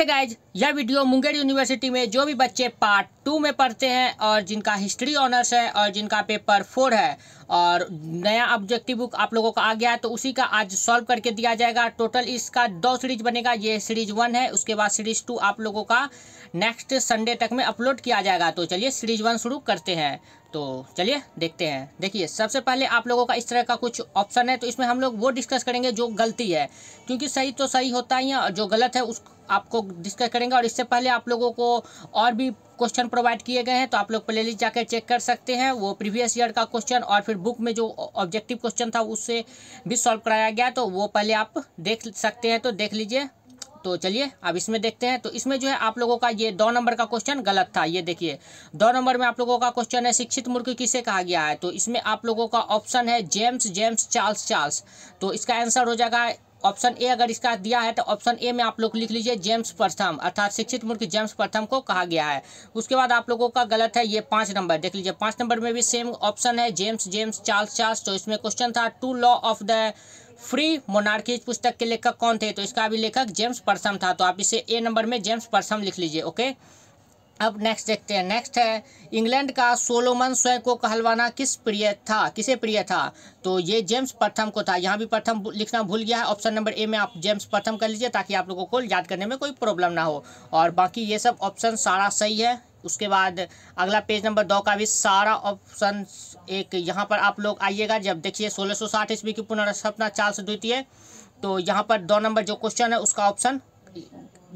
नमस्ते गाइज यह video Munger university में जो भी बच्चे पार्ट टू में पढ़ते हैं और जिनका हिस्ट्री ऑनर्स है और जिनका पेपर फोर है और नया ऑब्जेक्टिव बुक आप लोगों का आ गया है तो उसी का आज सॉल्व करके दिया जाएगा टोटल इसका दो सीरीज बनेगा ये सीरीज वन है उसके बाद सीरीज टू आप लोगों का नेक्स्ट संडे तक में अपलोड किया जाएगा तो चलिए सीरीज वन शुरू करते हैं तो चलिए देखते हैं देखिए सबसे पहले आप लोगों का इस तरह का कुछ ऑप्शन है तो इसमें हम लोग वो डिस्कस करेंगे जो गलती है क्योंकि सही तो सही होता ही है और जो गलत है उस आपको डिस्कस करेंगे और इससे पहले आप लोगों को और भी क्वेश्चन प्रोवाइड किए गए हैं तो आप लोग प्ले लिस्ट जाकर चेक कर सकते हैं वो प्रीवियस ईयर का क्वेश्चन और फिर बुक में जो ऑब्जेक्टिव क्वेश्चन था उससे भी सॉल्व कराया गया तो वो पहले आप देख सकते हैं तो देख लीजिए तो चलिए अब इसमें देखते हैं तो इसमें जो है आप लोगों का ये दो नंबर का क्वेश्चन गलत था ये देखिए दो नंबर में आप लोगों का क्वेश्चन है शिक्षित मूर्ख किसे कहा गया है तो इसमें आप लोगों का ऑप्शन है जेम्स जेम्स चार्ल्स चार्ल्स तो इसका आंसर हो जाएगा ऑप्शन ए अगर इसका दिया है तो ऑप्शन ए में आप लोग लिख लीजिए जेम्स प्रथम अर्थात शिक्षित मूर्ख जेम्स प्रथम को कहा गया है उसके बाद आप लोगों का गलत है ये पांच नंबर देख लीजिए पांच नंबर में भी सेम ऑप्शन है जेम्स जेम्स चार्ल्स चार्ल्स तो इसमें क्वेश्चन था true law of the free monarchies पुस्तक के लेखक कौन थे तो इसका भी लेखक जेम्स परसम था तो आप इसे ए नंबर में जेम्स परसम लिख लीजिए ओके अब नेक्स्ट देखते हैं नेक्स्ट है इंग्लैंड का सोलोमन स्वयं को कहलवाना किस प्रिय था किसे प्रिय था तो ये जेम्स प्रथम को था यहाँ भी प्रथम लिखना भूल गया है ऑप्शन नंबर ए में आप जेम्स प्रथम कर लीजिए ताकि आप लोगों को याद करने में कोई प्रॉब्लम ना हो और बाकी ये सब ऑप्शन सारा सही है उसके बाद अगला पेज नंबर दो का भी सारा ऑप्शन एक यहाँ पर आप लोग आइएगा जब देखिए 1660 ईस्वी की पुनर्स्थापना चार्ल्स द्वितीय तो यहाँ पर दो नंबर जो क्वेश्चन है उसका ऑप्शन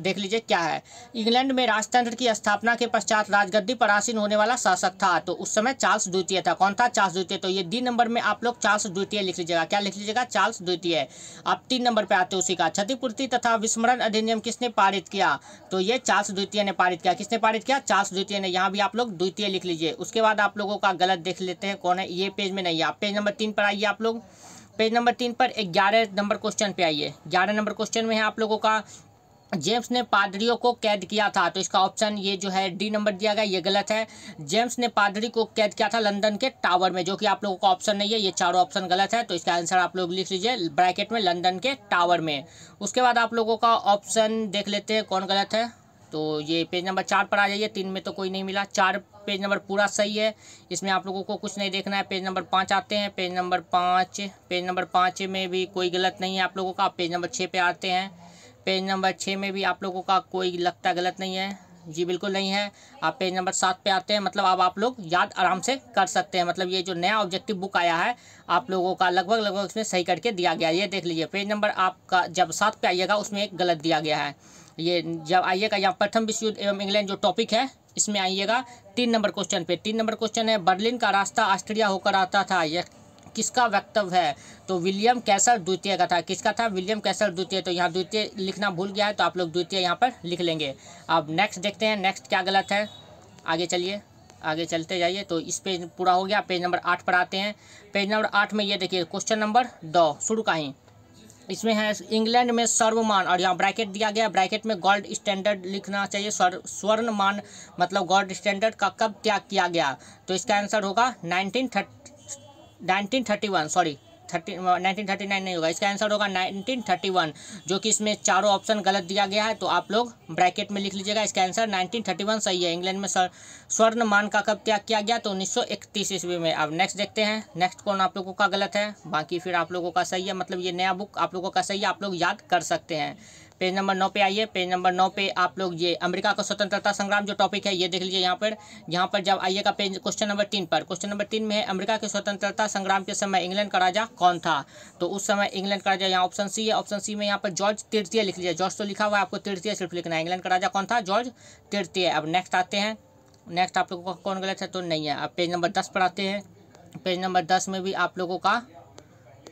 देख लीजिए क्या है इंग्लैंड में राजतंत्र की स्थापना के पश्चात राजगद्दी पर आसीन होने वाला शासक था तो उस समय चार्ल्स द्वितीय था कौन था चार्ल्स द्वितीय तो ये दी नंबर में आप लोग चार्ल्स द्वितीय लिख लीजिएगा क्या लिख लीजिएगा चार्ल्स द्वितीय आप तीन नंबर पर आते उसी का क्षतिपूर्ति तथा विस्मरण अधिनियम किसने पारित किया तो ये चार्ल्स द्वितीय ने पारित किया किसने पारित किया चार्ल्स द्वितीय ने यहाँ भी आप लोग द्वितीय लिख लीजिए उसके बाद आप लोगों का गलत देख लेते हैं कौन है ये पेज में नहीं आप पेज नंबर तीन पर आइए आप लोग पेज नंबर तीन पर ग्यारह नंबर क्वेश्चन पे आइए ग्यारह नंबर क्वेश्चन में है आप लोगों का जेम्स ने पादरियों को कैद किया था तो इसका ऑप्शन ये जो है डी नंबर दिया गया ये गलत है जेम्स ने पादरी को कैद किया था लंदन के टावर में जो कि आप लोगों का ऑप्शन नहीं है ये चारों ऑप्शन गलत है तो इसका आंसर आप लोग लिख लीजिए ब्रैकेट में लंदन के टावर में उसके बाद आप लोगों का ऑप्शन देख लेते हैं कौन गलत है तो ये पेज नंबर चार पर आ जाइए तीन में तो कोई नहीं मिला चार पेज नंबर पूरा सही है इसमें आप लोगों को कुछ नहीं देखना है पेज नंबर पाँच आते हैं पेज नंबर पाँच पेज नंबर पाँच में भी कोई गलत नहीं है आप लोगों का पेज नंबर छः पे आते हैं पेज नंबर छः में भी आप लोगों का कोई लगता गलत नहीं है जी बिल्कुल नहीं है आप पेज नंबर सात पे आते हैं मतलब अब आप लोग याद आराम से कर सकते हैं मतलब ये जो नया ऑब्जेक्टिव बुक आया है आप लोगों का लगभग लगभग इसमें सही करके दिया गया ये देख लीजिए पेज नंबर आपका जब सात पे आइएगा उसमें एक गलत दिया गया है ये जब आइएगा यहाँ प्रथम विश्व युद्ध एवं इंग्लैंड जो टॉपिक है इसमें आइएगा तीन नंबर क्वेश्चन पे तीन नंबर क्वेश्चन है बर्लिन का रास्ता ऑस्ट्रिया होकर आता था यह किसका वक्तव्य है तो विलियम कैसल द्वितीय का था किसका था विलियम कैसर द्वितीय तो यहाँ द्वितीय लिखना भूल गया है तो आप लोग द्वितीय यहाँ पर लिख लेंगे अब नेक्स्ट देखते हैं नेक्स्ट क्या गलत है आगे चलिए आगे चलते जाइए तो इस पेज पूरा हो गया पेज नंबर आठ पर आते हैं पेज नंबर आठ में ये देखिए क्वेश्चन नंबर दो शुरू का ही इसमें है इंग्लैंड में सर्वमान और यहाँ ब्रैकेट दिया गया ब्रैकेट में गोल्ड स्टैंडर्ड लिखना चाहिए स्वर्ण मान मतलब गोल्ड स्टैंडर्ड का कब त्याग किया गया तो इसका आंसर होगा nineteen 1931 sorry thirty uh, nineteen thirty nine नहीं होगा इसका आंसर होगा नाइनटीन थर्टी वन जो कि इसमें चारों ऑप्शन गलत दिया गया है तो आप लोग ब्रैकेट में लिख लीजिएगा इसका आंसर नाइनटीन थर्टी वन सही है इंग्लैंड में स्वर्ण मान का कब त्याग किया गया तो उन्नीस सौ इकतीस ईस्वी में अब नेक्स्ट देखते हैं नेक्स्ट कौन आप लोगों का गलत है बाकी फिर आप लोगों का सही है मतलब ये नया बुक आप लोगों का सही है आप लोग याद कर सकते हैं पेज नंबर नौ पे आइए पेज नंबर नौ पे आप लोग ये अमेरिका का स्वतंत्रता संग्राम जो टॉपिक है ये देख लीजिए यहाँ पर यहाँ पर जब आइएगा पेज क्वेश्चन नंबर तीन पर क्वेश्चन नंबर तीन में है अमेरिका के स्वतंत्रता संग्राम के समय इंग्लैंड का राजा कौन था तो उस समय इंग्लैंड का राजा यहाँ ऑप्शन सी है ऑप्शन सी में यहाँ पर जॉर्ज तृतीय लिख लीजिए जॉर्ज तो लिखा हुआ है आपको तृतीय सिर्फ लिखना है इंग्लैंड का राजा कौन था जॉर्ज तृतीय अब नेक्स्ट आते हैं नेक्स्ट आप लोगों का कौन गलत है तो नहीं है अब पेज नंबर दस पर आते हैं पेज नंबर दस में भी आप लोगों का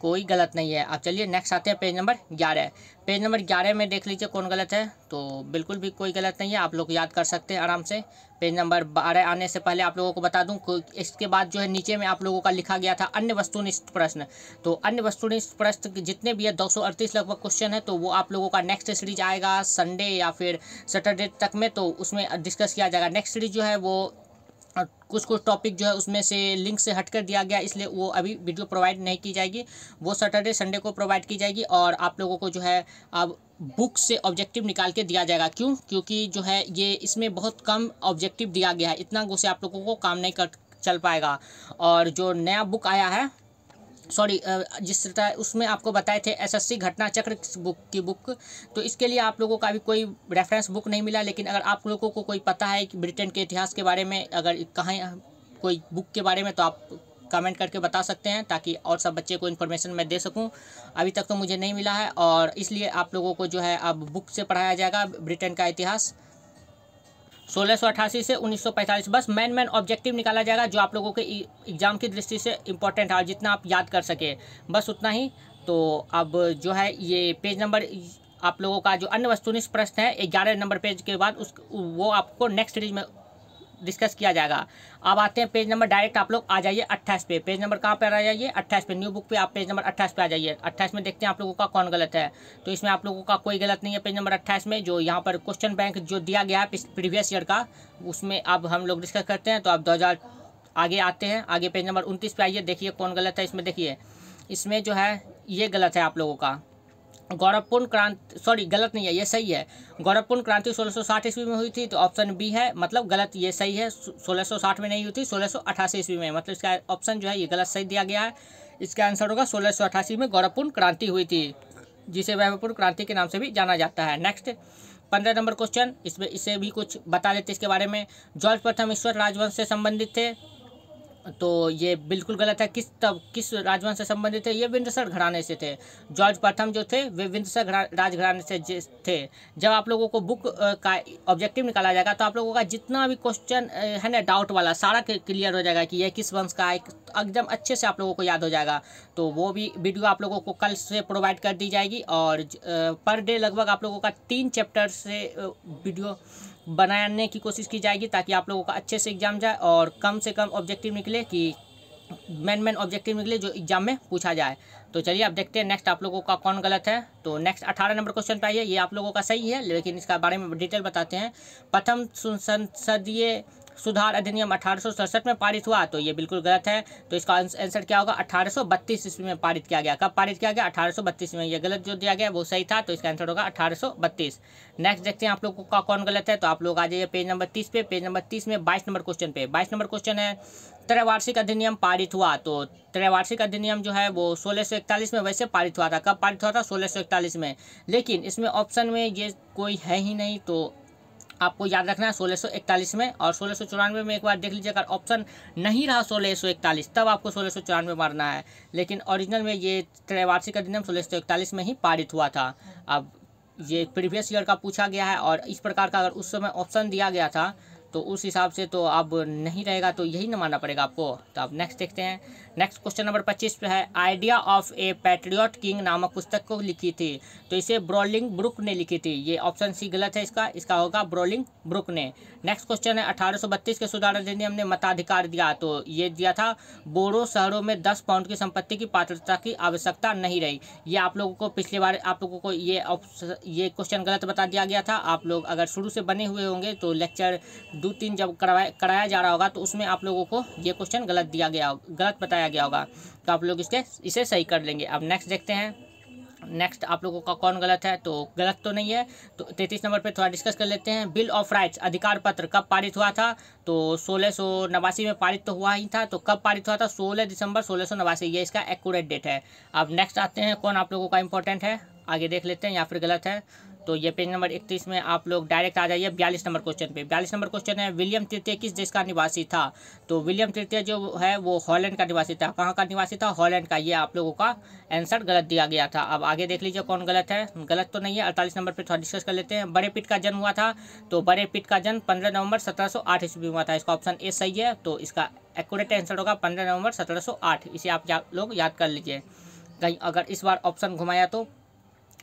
कोई गलत नहीं है आप चलिए नेक्स्ट आते हैं पेज नंबर ग्यारह पेज नंबर ग्यारह में देख लीजिए कौन गलत है तो बिल्कुल भी कोई गलत नहीं है आप लोग याद कर सकते हैं आराम से पेज नंबर बारह आने से पहले आप लोगों को बता दूं इसके बाद जो है नीचे में आप लोगों का लिखा गया था अन्य वस्तुनिष्ठ प्रश्न तो अन्य वस्तुनिष्ठ प्रश्न जितने भी है दो लगभग क्वेश्चन है तो वो आप लोगों का नेक्स्ट सीरीज आएगा संडे या फिर सैटरडे तक में तो उसमें डिस्कस किया जाएगा नेक्स्ट सीरीज जो है वो कुछ कुछ टॉपिक जो है उसमें से लिंक से हट कर दिया गया इसलिए वो अभी वीडियो प्रोवाइड नहीं की जाएगी वो सैटरडे संडे को प्रोवाइड की जाएगी और आप लोगों को जो है अब बुक से ऑब्जेक्टिव निकाल के दिया जाएगा क्यों क्योंकि जो है ये इसमें बहुत कम ऑब्जेक्टिव दिया गया है इतना गुस्से आप लोगों को काम नहीं कर चल पाएगा और जो नया बुक आया है सॉरी जिस उसमें आपको बताए थे एसएससी घटना चक्र बुक की बुक तो इसके लिए आप लोगों का भी कोई रेफरेंस बुक नहीं मिला लेकिन अगर आप लोगों को कोई पता है कि ब्रिटेन के इतिहास के बारे में अगर कहाँ कोई बुक के बारे में तो आप कमेंट करके बता सकते हैं ताकि और सब बच्चे को इन्फॉर्मेशन मैं दे सकूं अभी तक तो मुझे नहीं मिला है और इसलिए आप लोगों को जो है अब बुक से पढ़ाया जाएगा ब्रिटेन का इतिहास सोलह से 1945 बस मेन मेन ऑब्जेक्टिव निकाला जाएगा जो आप लोगों के एग्ज़ाम की दृष्टि से इंपॉर्टेंट है जितना आप याद कर सके बस उतना ही तो अब जो है ये पेज नंबर आप लोगों का जो अन्य वस्तुनिष्ठ प्रश्न है ग्यारह नंबर पेज के बाद उस वो आपको नेक्स्ट सीरीज में डिस्कस किया जाएगा अब आते हैं पेज नंबर डायरेक्ट आप लोग आ जाइए अट्ठाईस पे पेज नंबर कहाँ पर आ जाइए अट्ठाईस पे न्यू बुक पे आप पेज नंबर अट्ठाईस पे आ जाइए अट्ठाईस में देखते हैं आप लोगों का कौन गलत है तो इसमें आप लोगों का कोई गलत नहीं है पेज नंबर अट्ठाईस में जो यहाँ पर क्वेश्चन बैंक जो दिया गया है प्रीवियस ईयर का उसमें अब हम लोग डिस्कस करते हैं तो आप दो आगे आते हैं आगे पेज नंबर उनतीस पे आइए देखिए कौन गलत है इसमें देखिए इसमें जो है ये गलत है आप लोगों का गौरवपूर्ण क्रांति सॉरी गलत नहीं है ये सही है गौरवपूर्ण क्रांति 1660 ईस्वी में हुई थी तो ऑप्शन बी है मतलब गलत ये सही है 1660 में नहीं हुई थी सोलह ईस्वी में मतलब इसका ऑप्शन जो है ये गलत सही दिया गया है इसका आंसर होगा सोलह में गौरवपूर्ण क्रांति हुई थी जिसे वैभवपूर्ण क्रांति के नाम से भी जाना जाता है नेक्स्ट पंद्रह नंबर क्वेश्चन इसमें इसे भी कुछ बता देते इसके बारे में जॉर्ज प्रथम ईश्वर राजवंश से संबंधित थे तो ये बिल्कुल गलत है किस तब किस राजवंश से संबंधित थे ये विंदसर घराने से थे जॉर्ज प्रथम जो थे वे विंदसर राज घराने से थे जब आप लोगों को बुक का ऑब्जेक्टिव निकाला जाएगा तो आप लोगों का जितना भी क्वेश्चन है ना डाउट वाला सारा क्लियर हो जाएगा कि यह किस वंश का है एकदम अच्छे से आप लोगों को याद हो जाएगा तो वो भी वीडियो आप लोगों को कल से प्रोवाइड कर दी जाएगी और पर डे लगभग आप लोगों का तीन चैप्टर से वीडियो बनाने की कोशिश की जाएगी ताकि आप लोगों का अच्छे से एग्जाम जाए और कम से कम ऑब्जेक्टिव निकले कि मेन मेन ऑब्जेक्टिव निकले जो एग्जाम में पूछा जाए तो चलिए अब देखते हैं नेक्स्ट आप लोगों का कौन गलत है तो नेक्स्ट अठारह नंबर क्वेश्चन पे आइए ये आप लोगों का सही है लेकिन इसका बारे में डिटेल बताते हैं प्रथम संसदीय सुधार अधिनियम अठारह में पारित हुआ तो ये बिल्कुल गलत है तो इसका आंसर क्या होगा अठारह ईस्वी में पारित किया गया कब पारित किया गया अठारह में ये गलत जो दिया गया वो सही था तो इसका आंसर होगा अठारह नेक्स्ट देखते हैं आप लोगों का कौन गलत है तो आप लोग आ जाइए पेज नंबर तीस पे पेज नंबर तीस में बाईस नंबर क्वेश्चन पे बाईस नंबर क्वेश्चन है त्रैवार्षिक अधिनियम पारित हुआ तो त्रैवार्षिक अधिनियम जो है वो सोलह सौ इकतालीस में वैसे पारित हुआ था कब पारित हुआ था सोलह सौ इकतालीस में लेकिन इसमें ऑप्शन में ये कोई है ही नहीं तो आपको याद रखना है सोलह में और सोलह में एक बार देख लीजिए अगर ऑप्शन नहीं रहा सोलह तब आपको सोलह मारना है लेकिन ओरिजिनल में ये त्रैवार्षिक अधिनियम सोलह में ही पारित हुआ था अब ये प्रीवियस ईयर का पूछा गया है और इस प्रकार का अगर उस समय ऑप्शन दिया गया था तो उस हिसाब से तो अब नहीं रहेगा तो यही ना मानना पड़ेगा आपको तो आप नेक्स्ट देखते हैं नेक्स्ट क्वेश्चन नंबर पच्चीस पे है idea of a patriot king नामक पुस्तक को लिखी थी तो इसे ब्रोलिंग ब्रुक ने लिखी थी ये ऑप्शन सी गलत है इसका इसका होगा ब्रोलिंग ब्रुक ने नेक्स्ट क्वेश्चन है अठारह के सुधारण अधिनियम ने मताधिकार दिया तो ये दिया था बोरो शहरों में दस पाउंड की संपत्ति की पात्रता की आवश्यकता नहीं रही ये आप लोगों को पिछले बार आप लोगों को ये ये क्वेश्चन गलत बता दिया गया था आप लोग अगर शुरू से बने हुए होंगे तो लेक्चर दो तीन जब करवाया कराया जा रहा होगा तो उसमें आप लोगों को ये क्वेश्चन गलत दिया गया गलत बताया गया होगा तो आप लोग इसके इसे सही कर लेंगे अब नेक्स्ट देखते हैं नेक्स्ट आप लोगों का कौन गलत है तो गलत तो नहीं है तो तैंतीस नंबर पे थोड़ा डिस्कस कर लेते हैं बिल ऑफ राइट्स अधिकार पत्र कब पारित हुआ था तो सोलह सौ नवासी में पारित तो हुआ ही था तो कब पारित हुआ था सोलह दिसंबर सोलह सौ नवासी ये इसका एक्यूरेट डेट है अब नेक्स्ट आते हैं कौन आप लोगों का इंपॉर्टेंट है आगे देख लेते हैं या फिर गलत है तो ये पेज नंबर इकतीस में आप लोग डायरेक्ट आ जाइए बयालीस नंबर क्वेश्चन पे बयालीस नंबर क्वेश्चन है विलियम तृतीय किस देश का निवासी था तो विलियम तृतीय जो है वो हॉलैंड का निवासी था कहाँ का निवासी था हॉलैंड का ये आप लोगों का आंसर गलत दिया गया था अब आगे देख लीजिए कौन गलत है गलत तो नहीं है अड़तालीस नंबर पर थोड़ा डिस्कस कर लेते हैं बड़े पिट का जन्म हुआ था तो बड़े पिट का जन्म पंद्रह नवंबर सत्रह सौ आठ ईस्वी में हुआ था इसका ऑप्शन ए सही है तो इसका एक्यूरेट आंसर होगा पंद्रह नवंबर सत्रह सौ आठ इसे आप लोग याद कर लीजिए कहीं अगर इस बार ऑप्शन घुमाया तो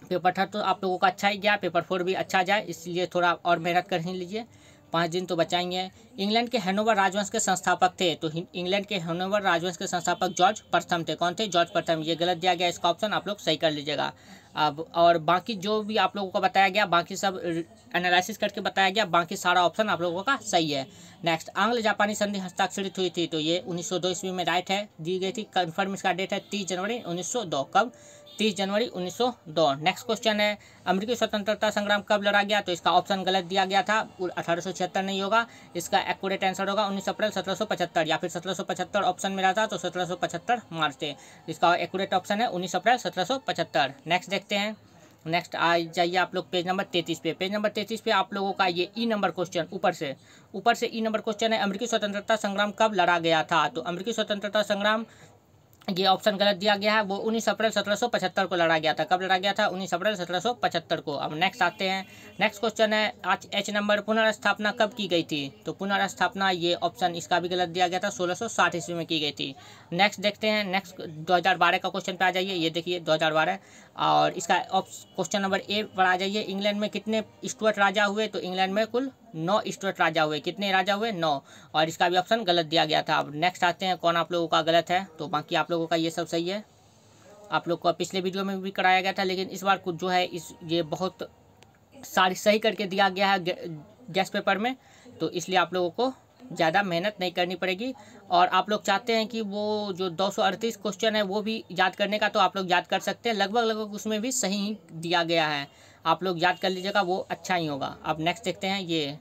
पेपर थर्ड तो आप लोगों का अच्छा ही गया पेपर फोर भी अच्छा जाए इसलिए थोड़ा और मेहनत कर ही लीजिए पाँच दिन तो बचाएंगे इंग्लैंड के हैनोवर राजवंश के संस्थापक थे तो इंग्लैंड के हैनोवर राजवंश के संस्थापक जॉर्ज प्रथम थे कौन थे जॉर्ज प्रथम ये गलत दिया गया इसका ऑप्शन आप लोग सही कर लीजिएगा अब और बाकी जो भी आप लोगों को बताया गया बाकी सब एनालिसिस करके बताया गया बाकी सारा ऑप्शन आप लोगों का सही है नेक्स्ट आंग्ल जापानी संधि हस्ताक्षरित हुई थी तो ये उन्नीस ईस्वी में राइट है दी गई थी कन्फर्म इसका डेट है तीस जनवरी उन्नीस कब तीस जनवरी 1902 नेक्स्ट क्वेश्चन है अमेरिकी स्वतंत्रता संग्राम कब लड़ा गया तो इसका ऑप्शन गलत दिया गया था अठारह नहीं होगा इसका एक्यूरेट आंसर होगा 19 अप्रैल 1775 या फिर 1775 ऑप्शन मिला था तो 1775 मार्च थे इसका एक्यूरेट ऑप्शन है 19 अप्रैल 1775 नेक्स्ट देखते हैं नेक्स्ट आ जाइए आप लोग पेज नंबर तैंतीस पे पेज नंबर तैंतीस पे आप लोगों का ये ई नंबर क्वेश्चन ऊपर से ऊपर से ई नंबर क्वेश्चन है अमेरिकी स्वतंत्रता संग्राम कब लड़ा गया था तो अमेरिकी स्वतंत्रता संग्राम ये ऑप्शन गलत दिया गया है वो उन्नीस अप्रैल 1775 को लड़ा गया था कब लड़ा गया था उन्नीस अप्रैल 1775 को अब नेक्स्ट आते हैं नेक्स्ट क्वेश्चन है आज एच नंबर पुनर्स्थापना कब की गई थी तो पुनर्स्थापना ये ऑप्शन इसका भी गलत दिया गया था 1660 ईस्वी में की गई थी नेक्स्ट देखते हैं नेक्स्ट दो का क्वेश्चन पे आ जाइए ये देखिए दो और इसका क्वेश्चन नंबर ए पर आ जाइए इंग्लैंड में कितने स्टूअर्ट राजा हुए तो इंग्लैंड में कुल नौ स्टूडेंट राजा हुए कितने राजा हुए नौ और इसका भी ऑप्शन गलत दिया गया था अब नेक्स्ट आते हैं कौन आप लोगों का गलत है तो बाकी आप लोगों का ये सब सही है आप लोग को पिछले वीडियो में भी कराया गया था लेकिन इस बार कुछ जो है इस ये बहुत सारी सही करके दिया गया है गैस पेपर में तो इसलिए आप लोगों को ज़्यादा मेहनत नहीं करनी पड़ेगी और आप लोग चाहते हैं कि वो जो दो क्वेश्चन है वो भी याद करने का तो आप लोग याद कर सकते हैं लगभग लगभग उसमें भी सही दिया गया है आप लोग याद कर लीजिएगा वो अच्छा ही होगा अब नेक्स्ट देखते हैं ये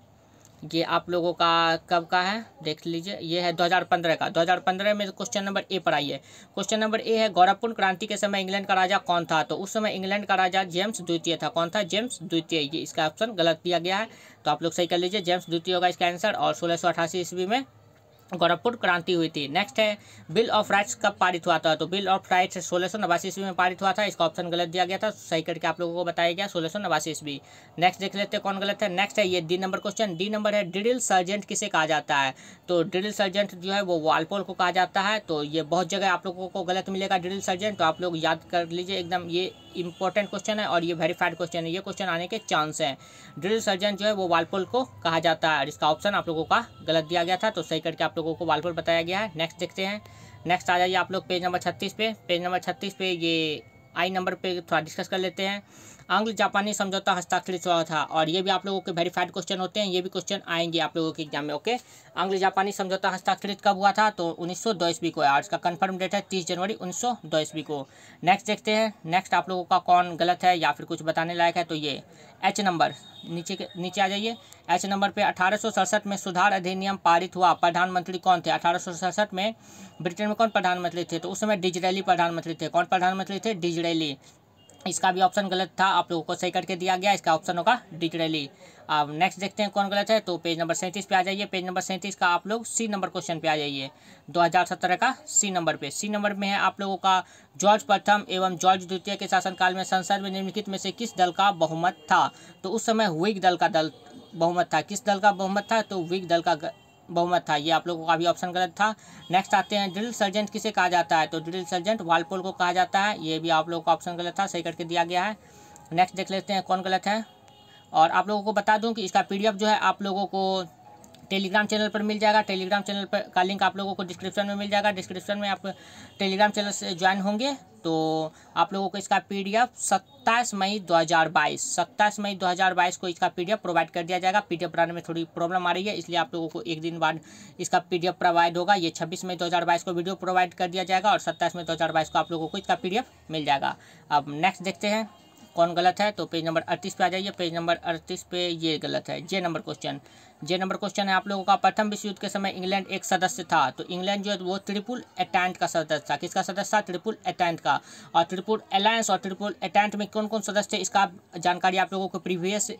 ये आप लोगों का कब का है देख लीजिए ये है 2015 का 2015 में क्वेश्चन नंबर ए पर आइए क्वेश्चन नंबर ए है गौरवपूर्ण क्रांति के समय इंग्लैंड का राजा कौन था तो उस समय इंग्लैंड का राजा जेम्स द्वितीय था कौन था जेम्स द्वितीय ये इसका ऑप्शन गलत दिया गया है तो आप लोग सही कर लीजिए जेम्स द्वितीय होगा इसका आंसर और सोलह सौ ईस्वी में गोरखपुर क्रांति हुई थी नेक्स्ट है बिल ऑफ राइट्स कब पारित हुआ था तो बिल ऑफ राइट्स सोलह सौ नवासी ईस्वी में पारित हुआ था इसका ऑप्शन गलत दिया गया था सही करके आप लोगों को बताया गया सोलह सौ नवासी ईस्वी नेक्स्ट देख लेते हैं कौन गलत है नेक्स्ट है ये D number question D number है ड्रिल सर्जेंट किसे कहा जाता है तो ड्रिल सर्जेंट जो है वो वालपोल को कहा जाता है तो ये बहुत जगह आप लोगों को गलत मिलेगा ड्रिल सर्जेंट तो आप लोग याद कर लीजिए एकदम ये इंपॉर्टेंट क्वेश्चन है और ये वेरीफाइड क्वेश्चन है ये क्वेश्चन आने के चांस हैं ड्रिल सर्जन जो है वो वालपोल को कहा जाता है और इसका ऑप्शन आप लोगों का गलत दिया गया था तो सही करके आप लोगों को वालपोल बताया गया है नेक्स्ट देखते हैं नेक्स्ट आ जाइए आप लोग पेज नंबर छत्तीस पे पेज नंबर छत्तीस पे ये आई नंबर पे थोड़ा डिस्कस कर लेते हैं आंग्ल जापानी समझौता हस्ताक्षरित हुआ था और ये भी आप लोगों के वेरीफाइड क्वेश्चन होते हैं ये भी क्वेश्चन आएंगे आप लोगों के एग्जाम में ओके आंग्ल जापानी समझौता हस्ताक्षरित कब हुआ था तो उन्नीस सौ ईस्वी को है और इसका कन्फर्म डेट है तीस जनवरी उन्नीस सौ ईस्वी को नेक्स्ट देखते हैं नेक्स्ट आप लोगों का कौन गलत है या फिर कुछ बताने लायक है तो ये एच नंबर नीचे के नीचे आ जाइए एच नंबर पे अठारह में सुधार अधिनियम पारित हुआ प्रधानमंत्री कौन थे अठारह में ब्रिटेन में कौन प्रधानमंत्री थे तो उस समय डिजरेली प्रधानमंत्री थे कौन प्रधानमंत्री थे डिजरेली इसका भी ऑप्शन गलत था आप लोगों को सही करके दिया गया इसका ऑप्शन होगा डिटेली अब नेक्स्ट देखते हैं कौन गलत है तो पेज नंबर सैंतीस पे आ जाइए पेज नंबर सैंतीस का आप लोग सी नंबर क्वेश्चन पे आ जाइए 2017 का सी नंबर पे सी नंबर में है आप लोगों का जॉर्ज प्रथम एवं जॉर्ज द्वितीय के शासनकाल में संसद में निम्नलिखित में से किस दल का बहुमत था तो उस समय हुई दल का दल बहुमत था किस दल का बहुमत था तो विग दल का बहुमत था ये आप लोगों का भी ऑप्शन गलत था नेक्स्ट आते हैं ड्रिल सर्जेंट किसे कहा जाता है तो ड्रिल सर्जेंट वालपोल को कहा जाता है ये भी आप लोगों का ऑप्शन गलत था सही करके दिया गया है नेक्स्ट देख लेते हैं कौन गलत है और आप लोगों को बता दूं कि इसका पीडीएफ जो है आप लोगों को टेलीग्राम चैनल पर मिल जाएगा टेलीग्राम चैनल पर का लिंक आप लोगों को डिस्क्रिप्शन में मिल जाएगा डिस्क्रिप्शन में आप टेलीग्राम चैनल से ज्वाइन होंगे तो आप लोगों को इसका पी डी एफ सत्ताईस मई दो हज़ार बाईस सत्ताईस मई दो हज़ार बाईस को इसका पी डी एफ प्रोवाइड कर दिया जाएगा पी डी एफ बनाने में थोड़ी प्रॉब्लम आ रही है इसलिए आप लोगों को एक दिन बाद इसका पी डी एफ प्रोवाइड होगा ये छब्बीस मई दो हज़ार बाईस को वीडियो प्रोवाइड कर दिया जाएगा और सत्ताईस मई दो हज़ार बाईस को आप लोगों को इसका पी डी एफ मिल जाएगा अब नेक्स्ट देखते हैं कौन गलत है तो पेज नंबर अड़तीस पे आ जाइए पेज नंबर अड़तीस पे ये गलत है J number question J number question है आप लोगों का प्रथम विश्व युद्ध के समय इंग्लैंड एक सदस्य था तो इंग्लैंड जो है वो ट्रिपुल अटैंट का सदस्य था किसका सदस्य था ट्रिपुल अटैंट का और ट्रिपुल अलायंस और ट्रिपुल अटैंट में कौन कौन सदस्य थे इसका जानकारी आप लोगों को प्रीवियस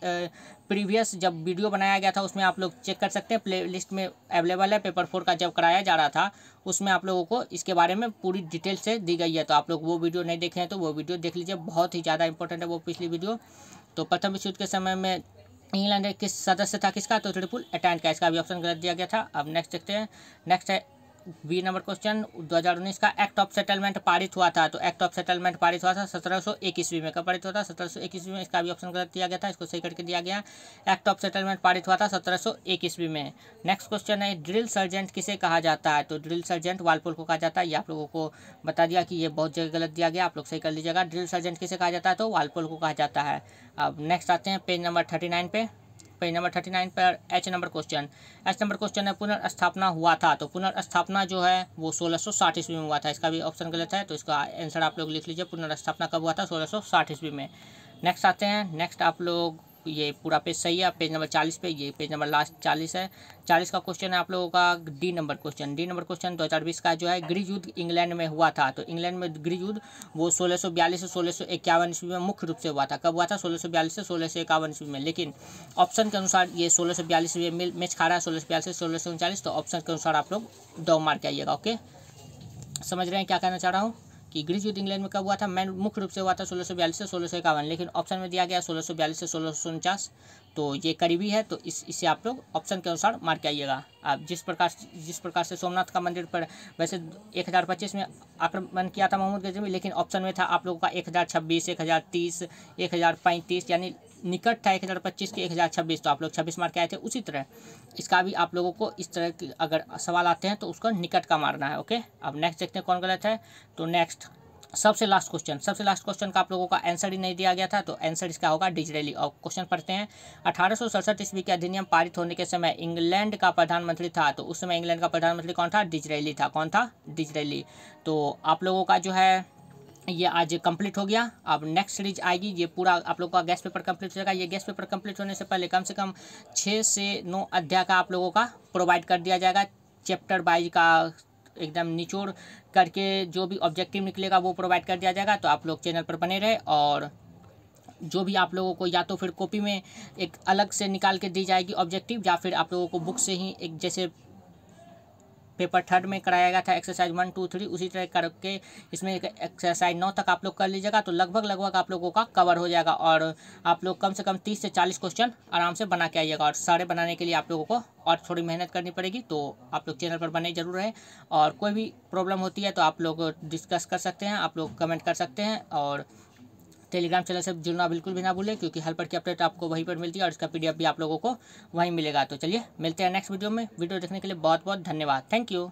प्रीवियस जब वीडियो बनाया गया था उसमें आप लोग चेक कर सकते हैं प्ले लिस्ट में अवेलेबल है पेपर फोर का जब कराया जा रहा था उसमें आप लोगों को इसके बारे में पूरी डिटेल से दी गई है तो आप लोग वो वीडियो नहीं देखे हैं तो वो वीडियो देख लीजिए बहुत ही ज़्यादा इंपॉर्टेंट है वो पिछली वीडियो तो प्रथम विश्व युद्ध के समय में इंग्लैंड किस सदस्य था किसका तो ट्रिपल अटैंड का इसका भी ऑप्शन गलत दिया गया था अब नेक्स्ट देखते हैं नेक्स्ट है बी नंबर क्वेश्चन 2019 का एक्ट ऑफ सेटलमेंट पारित हुआ था तो एक्ट ऑफ सेटलमेंट पारित हुआ था सत्रह सौ ईस्वी में कब पारित हुआ था सत्रह सौ ईस्वी में इसका भी ऑप्शन गलत दिया गया था इसको सही करके दिया गया एक्ट ऑफ सेटलमेंट पारित हुआ था सत्रह सौ ईस्वी में नेक्स्ट क्वेश्चन है ड्रिल सर्जेंट किसे कहा जाता है तो ड्रिल सर्जेंट वालपुल को कहा जाता है ये आप लोगों को बता दिया कि ये बहुत जगह गलत दिया गया आप लोग सही कर लीजिएगा ड्रिल सर्जेंट किसे कहा जाता है तो वालपुल को कहा जाता है अब नेक्स्ट आते हैं पेज नंबर थर्टी नाइन पे पेज नंबर थर्टी नाइन पर H number question H number question है पुनर्स्थापना हुआ था तो पुनर्स्थापना जो है वो सोलह सौ साठ ईस्वी में हुआ था इसका भी ऑप्शन गलत है तो इसका आंसर आप लोग लिख लीजिए पुनर्स्थापना कब हुआ था सोलह सौ साठ ईस्वी में नेक्स्ट आते हैं नेक्स्ट आप लोग ये पूरा पेज सही है पेज नंबर चालीस पे ये पेज नंबर लास्ट चालीस है चालीस का क्वेश्चन है आप लोगों का D number question D number question दो हजार बीस का जो है गृह युद्ध इंग्लैंड में हुआ था तो इंग्लैंड में गृह युद्ध वो सोलह सौ बयालीस से सोलह सौ इक्यावन ईस्वी में मुख्य रूप से हुआ था कब हुआ था सोलह सौ बयालीस से सोलह सौ इक्यावन ईस्वी में लेकिन ऑप्शन के अनुसार ये सोलह सौ बयालीस में मैच खा रहा है सोलह सौ बयालीस से सोलह सौ उनचालीस तो ऑप्शन के अनुसार आप लोग दो मार्क आइएगा ओके समझ रहे हैं क्या कहना चाह रहा हूँ ग्रीस युद्ध इंग्लैंड में कब हुआ था मैन मुख्य रूप से हुआ था सोलह से सोलह लेकिन ऑप्शन में दिया गया सोलह से सोलह तो ये करीबी है तो इस इसे आप लोग ऑप्शन के अनुसार मार के आइएगा आप जिस प्रकार जिस प्रकार से सोमनाथ का मंदिर पर वैसे एक हज़ार पच्चीस में आक्रमण किया था मोहम्मद गजमी लेकिन ऑप्शन में था आप लोगों का एक हज़ार छब्बीस एक हज़ार तीस एक हज़ार पैंतीस यानी निकट था एक हज़ार पच्चीस के एक हज़ार छब्बीस तो आप लोग छब्बीस मार के आए थे उसी तरह इसका भी आप लोगों को इस तरह के अगर सवाल आते हैं तो उसका निकट का मारना है ओके अब नेक्स्ट देखते हैं कौन गलत है तो नेक्स्ट सबसे लास्ट क्वेश्चन सबसे लास्ट क्वेश्चन का आप लोगों का आंसर ही नहीं दिया गया था तो आंसर इसका होगा डिजरेली और क्वेश्चन पढ़ते हैं अठारह ईस्वी के अधिनियम पारित होने के समय इंग्लैंड का प्रधानमंत्री था तो उस समय इंग्लैंड का प्रधानमंत्री कौन था डिजरेली था कौन था डिजरेली तो आप लोगों का जो है ये आज कंप्लीट हो गया अब नेक्स्ट सीरीज आएगी ये पूरा आप लोगों का गैस पेपर कंप्लीट हो जाएगा ये गैस पेपर कंप्लीट होने से पहले कम से कम छः से नौ अध्याय का आप लोगों का प्रोवाइड कर दिया जाएगा चैप्टर वाइज का एकदम निचोड़ करके जो भी ऑब्जेक्टिव निकलेगा वो प्रोवाइड कर दिया जाएगा तो आप लोग चैनल पर बने रहे और जो भी आप लोगों को या तो फिर कॉपी में एक अलग से निकाल के दी जाएगी ऑब्जेक्टिव या फिर आप लोगों को बुक से ही एक जैसे पेपर थर्ड में कराया गया था एक्सरसाइज वन टू थ्री उसी तरह करके इसमें एक्सरसाइज नौ तक आप लोग कर लीजिएगा तो लगभग लगभग आप लोगों का कवर हो जाएगा और आप लोग कम से कम तीस से चालीस क्वेश्चन आराम से बना के आइएगा और सारे बनाने के लिए आप लोगों को और थोड़ी मेहनत करनी पड़ेगी तो आप लोग चैनल पर बने जरूर रहें और कोई भी प्रॉब्लम होती है तो आप लोग डिस्कस कर सकते हैं आप लोग कमेंट कर सकते हैं और टेलीग्राम चैनल से जुड़ना बिल्कुल भी ना भूलें क्योंकि हर पर की अपडेट आपको वहीं पर मिलती है और इसका पी भी आप लोगों को वहीं मिलेगा तो चलिए मिलते हैं नेक्स्ट वीडियो में वीडियो देखने के लिए बहुत बहुत धन्यवाद थैंक यू